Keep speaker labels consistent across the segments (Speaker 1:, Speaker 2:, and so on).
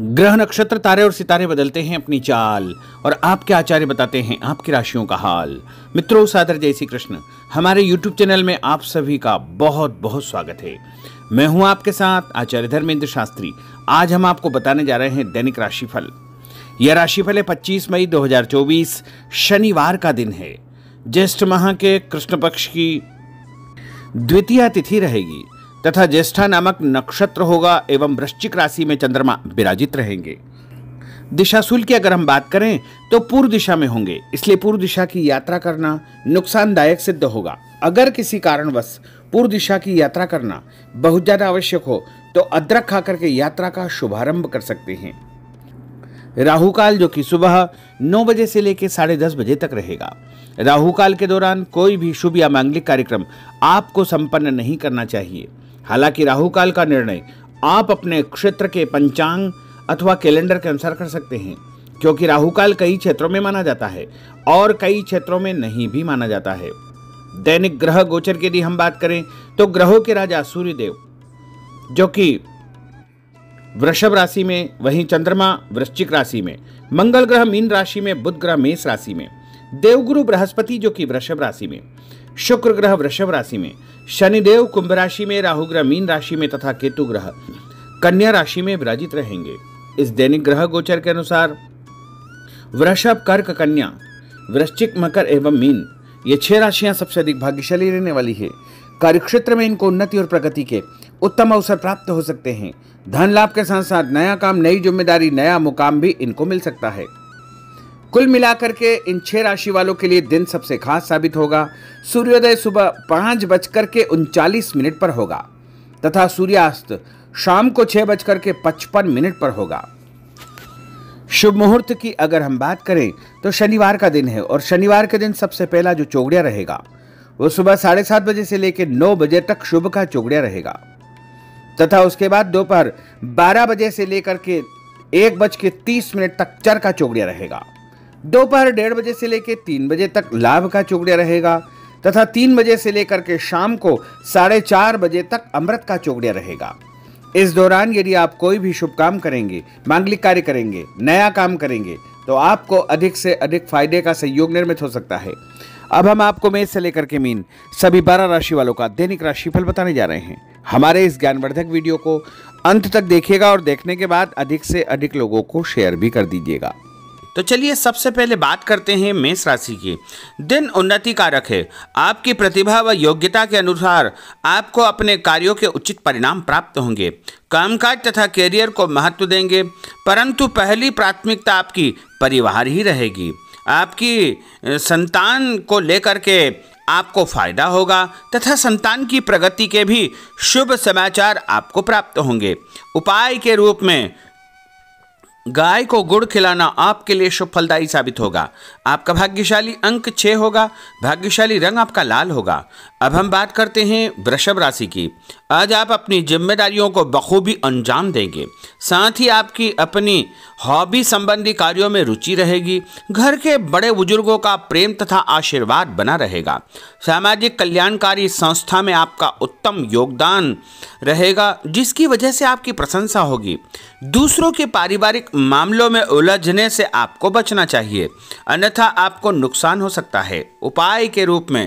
Speaker 1: ग्रह नक्षत्र तारे और सितारे बदलते हैं अपनी चाल और आपके आचार्य बताते हैं आपकी राशियों का हाल मित्रों सादर जय श्री कृष्ण हमारे YouTube चैनल में आप सभी का बहुत बहुत स्वागत है मैं हूं आपके साथ आचार्य धर्मेंद्र शास्त्री आज हम आपको बताने जा रहे हैं दैनिक राशिफल यह राशिफल है पच्चीस मई दो शनिवार का दिन है ज्येष्ठ माह के कृष्ण पक्ष की द्वितीय तिथि रहेगी तथा ज्येष्ठा नामक नक्षत्र होगा एवं वृश्चिक राशि में चंद्रमा विराजित रहेंगे दिशाशूल की अगर हम बात करें तो पूर्व दिशा में होंगे इसलिए पूर्व दिशा की यात्रा करना नुकसानदायक सिद्ध होगा अगर किसी कारणवश पूर्व दिशा की यात्रा करना बहुत ज़्यादा आवश्यक हो तो अदरक खा करके यात्रा का शुभारंभ कर सकते हैं राहु काल जो कि सुबह नौ बजे से लेकर साढ़े दस बजे तक रहेगा राहु काल के दौरान कोई भी शुभ या मांगलिक कार्यक्रम आपको संपन्न नहीं करना चाहिए हालांकि राहु काल का निर्णय आप अपने क्षेत्र के पंचांग अथवा कैलेंडर के अनुसार कर सकते हैं क्योंकि राहु काल कई क्षेत्रों में माना जाता है और कई क्षेत्रों में नहीं भी माना जाता है दैनिक ग्रह गोचर की लिए हम बात करें तो ग्रहों के राजा सूर्यदेव जो कि वृषभ राशि में वहीं चंद्रमा वृश्चिक राशि में मंगल ग्रह मीन राशि में बुध ग्रह मेष राशि में देवगुरु बृहस्पति जो कि वृषभ राशि में शुक्र ग्रह वृषभ राशि में शनिदेव कुंभ राशि में राहु ग्रह मीन राशि में तथा केतु ग्रह कन्या राशि में विराजित रहेंगे इस दैनिक ग्रह गोचर के अनुसार वृषभ कर्क कन्या वृश्चिक मकर एवं मीन ये छह राशियां सबसे अधिक भाग्यशाली रहने वाली है कार्यक्षेत्र में इनको उन्नति और प्रगति के उत्तम अवसर प्राप्त हो सकते हैं धन लाभ के साथ साथ नया काम नई जिम्मेदारी नया मुकाम भी इनको मिल सकता है कुल मिलाकर के इन छह राशि वालों के लिए दिन सबसे खास साबित होगा सूर्योदय सुबह पांच बजकर के उनचालीस मिनट पर होगा तथा सूर्यास्त शाम को छह बजकर के पचपन मिनट पर होगा शुभ मुहूर्त की अगर हम बात करें तो शनिवार का दिन है और शनिवार के दिन सबसे पहला जो चौगड़िया रहेगा वो सुबह साढ़े सात बजे से लेकर नौ बजे तक शुभ का चौगड़िया रहेगा तथा उसके बाद दोपहर बारह बजे से लेकर के एक बज के तीस मिनट तक चर का चौगड़िया रहेगा दोपहर डेढ़ बजे से लेकर तीन बजे तक लाभ का चोगड़िया रहेगा तथा तीन बजे से लेकर के शाम को साढ़े चार बजे तक अमृत का चोगड़िया रहेगा इस दौरान यदि आप कोई भी शुभ काम करेंगे मांगलिक कार्य करेंगे नया काम करेंगे तो आपको अधिक से अधिक फायदे का सहयोग निर्मित हो सकता है अब हम आपको मेज से लेकर के मीन सभी बारह राशि वालों का दैनिक राशिफल बताने जा रहे हैं हमारे इस ज्ञानवर्धक वीडियो को अंत तक देखिएगा और देखने के बाद अधिक से अधिक लोगों को शेयर भी कर दीजिएगा तो चलिए सबसे पहले बात करते हैं मेष राशि की दिन उन्नति कारक है आपकी प्रतिभा व योग्यता के अनुसार आपको अपने कार्यों के उचित परिणाम प्राप्त होंगे कामकाज तथा कैरियर को महत्व देंगे परंतु पहली प्राथमिकता आपकी परिवार ही रहेगी आपकी संतान को लेकर के आपको फायदा होगा तथा संतान की प्रगति के भी शुभ समाचार आपको प्राप्त होंगे उपाय के रूप में गाय को गुड़ खिलाना आपके लिए शुभ फलदायी साबित होगा आपका भाग्यशाली अंक छः होगा भाग्यशाली रंग आपका लाल होगा अब हम बात करते हैं वृषभ राशि की आज आप अपनी जिम्मेदारियों को बखूबी अंजाम देंगे साथ ही आपकी अपनी हॉबी संबंधी कार्यों में रुचि रहेगी घर के बड़े बुजुर्गों का प्रेम तथा आशीर्वाद बना रहेगा सामाजिक कल्याणकारी संस्था में आपका उत्तम योगदान रहेगा जिसकी वजह से आपकी प्रशंसा होगी दूसरों के पारिवारिक मामलों में उलझने से आपको बचना चाहिए अन्यथा आपको नुकसान हो सकता है उपाय के रूप में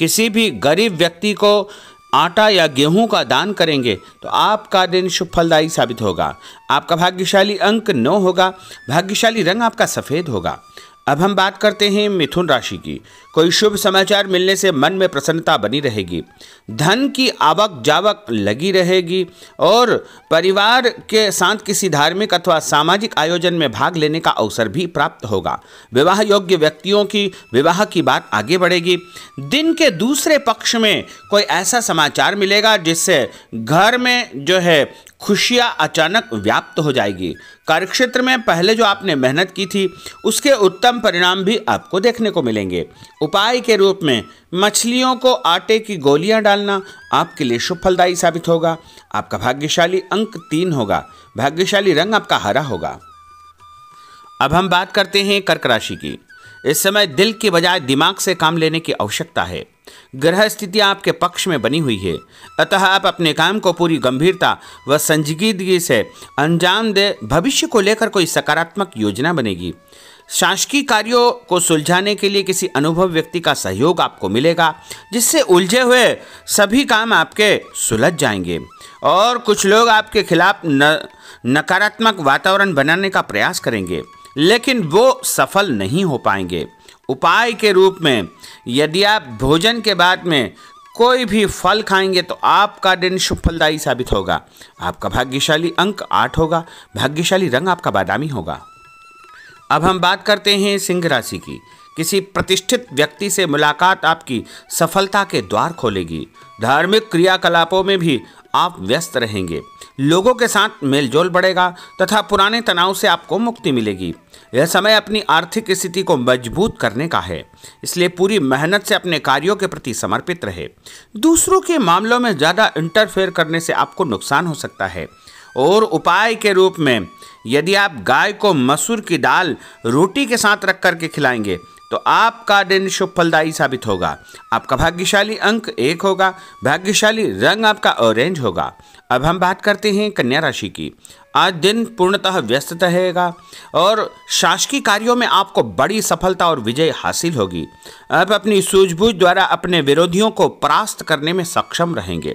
Speaker 1: किसी भी गरीब व्यक्ति को आटा या गेहूं का दान करेंगे तो आपका दिन शुभ फलदायी साबित होगा आपका भाग्यशाली अंक नौ होगा भाग्यशाली रंग आपका सफ़ेद होगा अब हम बात करते हैं मिथुन राशि की कोई शुभ समाचार मिलने से मन में प्रसन्नता बनी रहेगी धन की आवक जावक लगी रहेगी और परिवार के साथ किसी धार्मिक अथवा सामाजिक आयोजन में भाग लेने का अवसर भी प्राप्त होगा विवाह योग्य व्यक्तियों की विवाह की बात आगे बढ़ेगी दिन के दूसरे पक्ष में कोई ऐसा समाचार मिलेगा जिससे घर में जो है खुशियाँ अचानक व्याप्त हो जाएगी कार्यक्षेत्र में पहले जो आपने मेहनत की थी उसके उत्तम परिणाम भी आपको देखने को मिलेंगे उपाय के रूप में मछलियों को आटे की गोलियां डालना आपके लिए शुभ फलदायी साबित होगा आपका भाग्यशाली अंक तीन होगा भाग्यशाली रंग आपका हरा होगा अब हम बात करते हैं कर्क राशि की इस समय दिल की बजाय दिमाग से काम लेने की आवश्यकता है ग्रह स्थिति आपके पक्ष में बनी हुई है अतः आप अपने काम को पूरी गंभीरता व संजीदगी से अंजाम दे भविष्य को लेकर कोई सकारात्मक योजना बनेगी शासकीय कार्यों को सुलझाने के लिए किसी अनुभव व्यक्ति का सहयोग आपको मिलेगा जिससे उलझे हुए सभी काम आपके सुलझ जाएंगे और कुछ लोग आपके खिलाफ नकारात्मक वातावरण बनाने का प्रयास करेंगे लेकिन वो सफल नहीं हो पाएंगे उपाय के रूप में यदि आप भोजन के बाद में कोई भी फल खाएंगे तो आपका दिन शुभ फलदायी साबित होगा आपका भाग्यशाली अंक आठ होगा भाग्यशाली रंग आपका बादामी होगा अब हम बात करते हैं सिंह राशि की किसी प्रतिष्ठित व्यक्ति से मुलाकात आपकी सफलता के द्वार खोलेगी धार्मिक क्रियाकलापों में भी आप व्यस्त रहेंगे लोगों के साथ मेलजोल बढ़ेगा तथा पुराने तनाव से आपको मुक्ति मिलेगी यह समय अपनी आर्थिक स्थिति को मजबूत करने का है इसलिए पूरी मेहनत से अपने कार्यों के प्रति समर्पित रहे दूसरों के मामलों में ज़्यादा इंटरफेयर करने से आपको नुकसान हो सकता है और उपाय के रूप में यदि आप गाय को मसूर की दाल रोटी के साथ रख करके खिलाएंगे तो आपका दिन शुभ फलदायी साबित होगा आपका भाग्यशाली अंक एक होगा भाग्यशाली रंग आपका ऑरेंज होगा अब हम बात करते हैं कन्या राशि की आज दिन पूर्णतः व्यस्त रहेगा और शासकीय कार्यों में आपको बड़ी सफलता और विजय हासिल होगी आप अपनी सूझबूझ द्वारा अपने विरोधियों को परास्त करने में सक्षम रहेंगे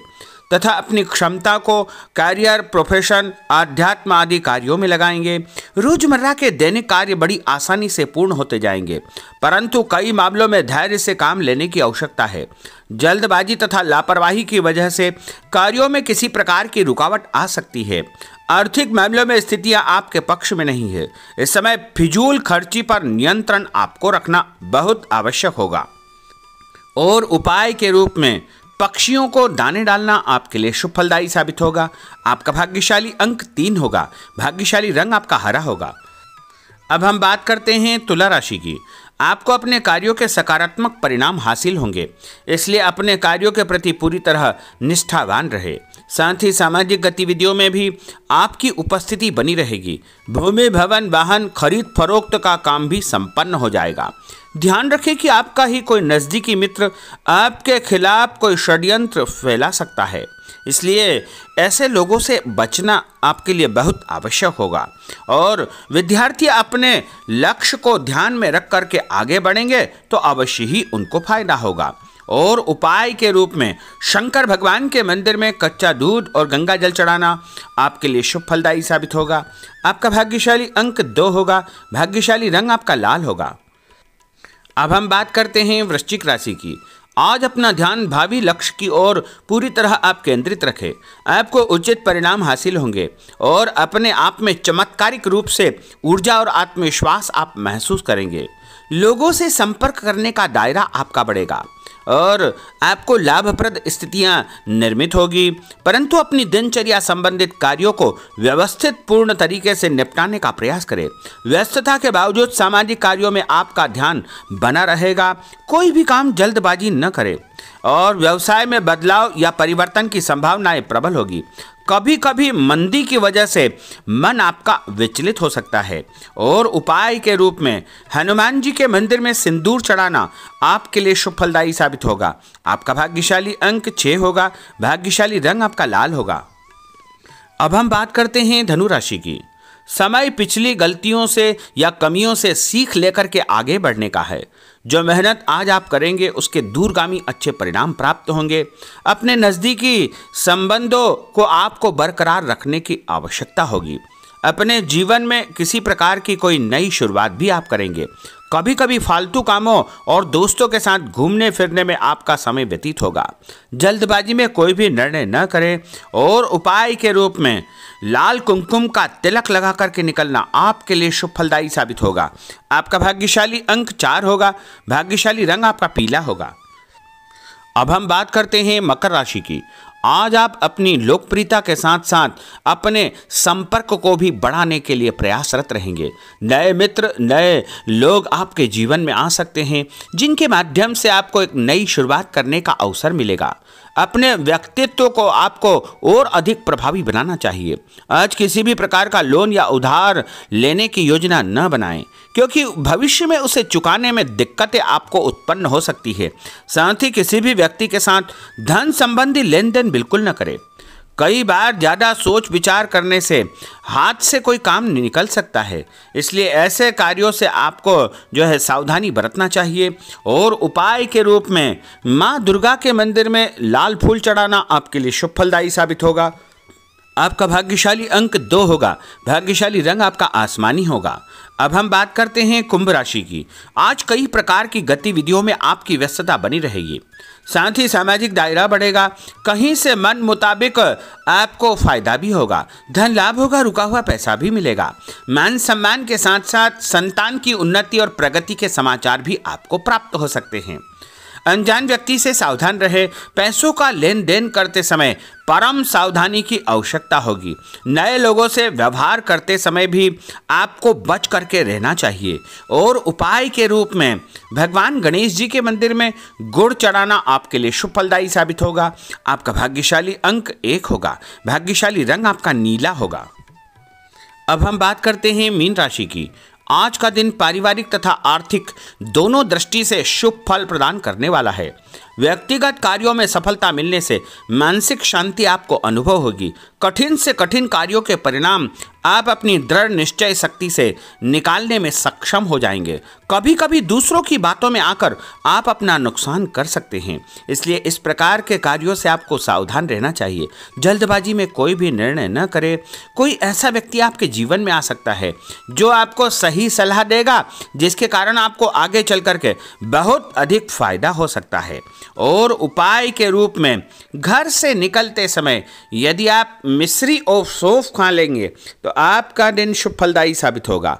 Speaker 1: तथा अपनी क्षमता को कैरियर प्रोफेशन आध्यात्म आदि कार्यों में लगाएंगे रोजमर्रा के दैनिक कार्य बड़ी आसानी से पूर्ण होते जाएंगे परंतु कई मामलों में धैर्य से काम लेने की आवश्यकता है जल्दबाजी तथा लापरवाही की वजह से कार्यों में किसी प्रकार की रुकावट आ सकती है आर्थिक मामलों में स्थितियां आपके पक्ष में नहीं है इस समय फिजूल खर्ची पर नियंत्रण आपको रखना बहुत आवश्यक होगा और उपाय के रूप में पक्षियों को दाने डालना आपके लिए शुभ फलदायी साबित होगा आपका भाग्यशाली अंक तीन होगा भाग्यशाली रंग आपका हरा होगा अब हम बात करते हैं तुला राशि की आपको अपने कार्यों के सकारात्मक परिणाम हासिल होंगे इसलिए अपने कार्यों के प्रति पूरी तरह निष्ठावान रहे साथ ही सामाजिक गतिविधियों में भी आपकी उपस्थिति बनी रहेगी भूमि भवन वाहन खरीद फरोख्त का काम भी संपन्न हो जाएगा ध्यान रखें कि आपका ही कोई नज़दीकी मित्र आपके खिलाफ कोई षड्यंत्र फैला सकता है इसलिए ऐसे लोगों से बचना आपके लिए बहुत आवश्यक होगा और विद्यार्थी अपने लक्ष्य को ध्यान में रख करके आगे बढ़ेंगे तो अवश्य ही उनको फायदा होगा और उपाय के रूप में शंकर भगवान के मंदिर में कच्चा दूध और गंगा जल चढ़ाना आपके लिए शुभ फलदायी साबित होगा आपका भाग्यशाली अंक दो होगा भाग्यशाली रंग आपका लाल होगा अब हम बात करते हैं वृश्चिक राशि की आज अपना ध्यान भावी लक्ष्य की ओर पूरी तरह आप केंद्रित रखें आपको उचित परिणाम हासिल होंगे और अपने आप में चमत्कारिक रूप से ऊर्जा और आत्मविश्वास आप महसूस करेंगे लोगों से संपर्क करने का दायरा आपका बढ़ेगा और आपको लाभप्रद स्थितियां निर्मित होगी परंतु अपनी दिनचर्या संबंधित कार्यों को व्यवस्थित पूर्ण तरीके से निपटाने का प्रयास करें व्यस्तता के बावजूद सामाजिक कार्यों में आपका ध्यान बना रहेगा कोई भी काम जल्दबाजी न करें और व्यवसाय में बदलाव या परिवर्तन की संभावनाएं प्रबल होगी कभी कभी मंदी की वजह से मन आपका विचलित हो सकता है और उपाय के रूप में हनुमान जी के मंदिर में सिंदूर चढ़ाना आपके लिए शुभ फलदायी साबित होगा आपका भाग्यशाली अंक छः होगा भाग्यशाली रंग आपका लाल होगा अब हम बात करते हैं धनु राशि की समय पिछली गलतियों से या कमियों से सीख लेकर के आगे बढ़ने का है जो मेहनत आज आप करेंगे उसके दूरगामी अच्छे परिणाम प्राप्त होंगे अपने नज़दीकी संबंधों को आपको बरकरार रखने की आवश्यकता होगी अपने जीवन में किसी प्रकार की कोई नई शुरुआत भी आप करेंगे कभी कभी फालतू कामों और दोस्तों के साथ घूमने फिरने में आपका समय व्यतीत होगा जल्दबाजी में कोई भी निर्णय न करें और उपाय के रूप में लाल कुमकुम का तिलक लगा करके निकलना आपके लिए शुभ फलदायी साबित होगा आपका भाग्यशाली अंक चार होगा भाग्यशाली रंग आपका पीला होगा अब हम बात करते हैं मकर राशि की आज आप अपनी लोकप्रियता के साथ साथ अपने संपर्क को भी बढ़ाने के लिए प्रयासरत रहेंगे नए मित्र नए लोग आपके जीवन में आ सकते हैं जिनके माध्यम से आपको एक नई शुरुआत करने का अवसर मिलेगा अपने व्यक्तित्व को आपको और अधिक प्रभावी बनाना चाहिए आज किसी भी प्रकार का लोन या उधार लेने की योजना न बनाएं क्योंकि भविष्य में उसे चुकाने में दिक्कतें आपको उत्पन्न हो सकती है साथ ही किसी भी व्यक्ति के साथ धन संबंधी लेन देन बिल्कुल न करें कई बार ज़्यादा सोच विचार करने से हाथ से कोई काम निकल सकता है इसलिए ऐसे कार्यों से आपको जो है सावधानी बरतना चाहिए और उपाय के रूप में माँ दुर्गा के मंदिर में लाल फूल चढ़ाना आपके लिए शुभ फलदायी साबित होगा आपका भाग्यशाली अंक दो होगा भाग्यशाली रंग आपका आसमानी होगा अब हम बात करते हैं कुंभ राशि की आज कई प्रकार की गतिविधियों में आपकी व्यस्तता बनी रहेगी साथ ही सामाजिक दायरा बढ़ेगा कहीं से मन मुताबिक आपको फायदा भी होगा धन लाभ होगा रुका हुआ पैसा भी मिलेगा मान सम्मान के साथ साथ संतान की उन्नति और प्रगति के समाचार भी आपको प्राप्त हो सकते हैं अनजान व्यक्ति से सावधान रहे पैसों का लेन देन करते समय परम सावधानी की आवश्यकता होगी नए लोगों से व्यवहार करते समय भी आपको बच करके रहना चाहिए और उपाय के रूप में भगवान गणेश जी के मंदिर में गुड़ चढ़ाना आपके लिए शुभ फलदायी साबित होगा आपका भाग्यशाली अंक एक होगा भाग्यशाली रंग आपका नीला होगा अब हम बात करते हैं मीन राशि की आज का दिन पारिवारिक तथा आर्थिक दोनों दृष्टि से शुभ फल प्रदान करने वाला है व्यक्तिगत कार्यों में सफलता मिलने से मानसिक शांति आपको अनुभव होगी कठिन से कठिन कार्यों के परिणाम आप अपनी दृढ़ निश्चय शक्ति से निकालने में सक्षम हो जाएंगे कभी कभी दूसरों की बातों में आकर आप अपना नुकसान कर सकते हैं इसलिए इस प्रकार के कार्यों से आपको सावधान रहना चाहिए जल्दबाजी में कोई भी निर्णय न करें कोई ऐसा व्यक्ति आपके जीवन में आ सकता है जो आपको सही सलाह देगा जिसके कारण आपको आगे चल करके बहुत अधिक फायदा हो सकता है और उपाय के रूप में घर से निकलते समय यदि आप मिश्री और सौफ खा लेंगे तो आपका दिन शुभ फलदायी साबित होगा